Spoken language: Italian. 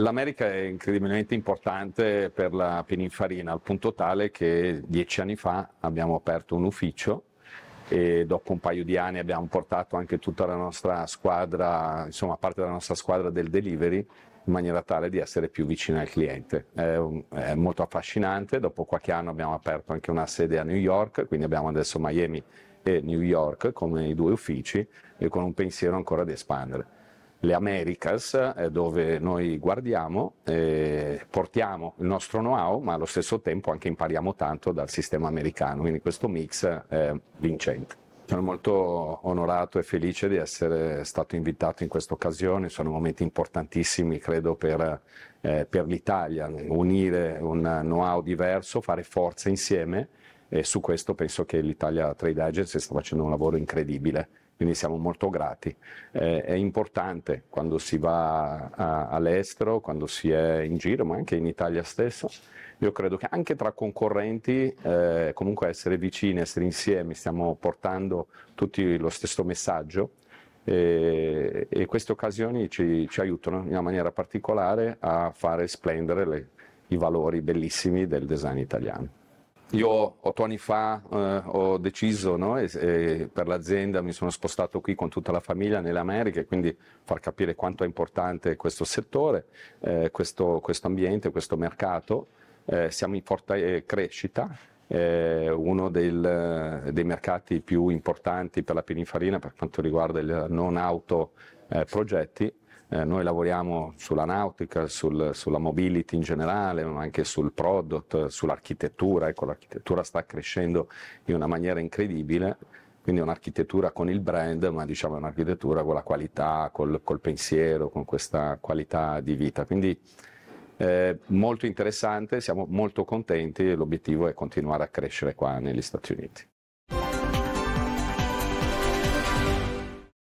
L'America è incredibilmente importante per la Pininfarina, al punto tale che dieci anni fa abbiamo aperto un ufficio e dopo un paio di anni abbiamo portato anche tutta la nostra squadra, insomma parte della nostra squadra del delivery in maniera tale di essere più vicina al cliente. È, è, molto affascinante, dopo qualche anno abbiamo aperto anche una sede a New York, quindi abbiamo adesso Miami e New York come i due uffici e con un pensiero ancora di espandere le Americas, eh, dove noi guardiamo, eh, portiamo il nostro know-how, ma allo stesso tempo anche impariamo tanto dal sistema americano, quindi questo mix è vincente. Sono molto onorato e felice di essere stato invitato in questa occasione, sono momenti importantissimi credo per, eh, per l'Italia, unire un know-how diverso, fare forza insieme e su questo penso che l'Italia Trade Agency sta facendo un lavoro incredibile quindi siamo molto grati. Eh, è importante quando si va a, all'estero, quando si è in giro, ma anche in Italia stesso. Io credo che anche tra concorrenti, eh, comunque essere vicini, essere insieme, stiamo portando tutti lo stesso messaggio e, e queste occasioni ci, ci, aiutano in una maniera particolare a fare splendere le, i valori bellissimi del design italiano. Io otto anni fa eh, ho deciso, no? e, e per l'azienda mi sono spostato qui con tutta la famiglia nelle Americhe, quindi far capire quanto è importante questo settore, eh, questo, questo, ambiente, questo mercato. Eh, siamo in forte eh, crescita, eh, uno del, eh, dei mercati più importanti per la pininfarina per quanto riguarda i non auto progetti. Eh, noi lavoriamo sulla nautica, sul, sulla mobility in generale, ma anche sul product, sull'architettura. Ecco, l'architettura sta crescendo in una maniera incredibile quindi è un'architettura con il brand, ma diciamo è un'architettura con la qualità, col, col pensiero, con questa qualità di vita. Quindi eh, molto interessante, siamo molto contenti e l'obiettivo è continuare a crescere qua negli Stati Uniti.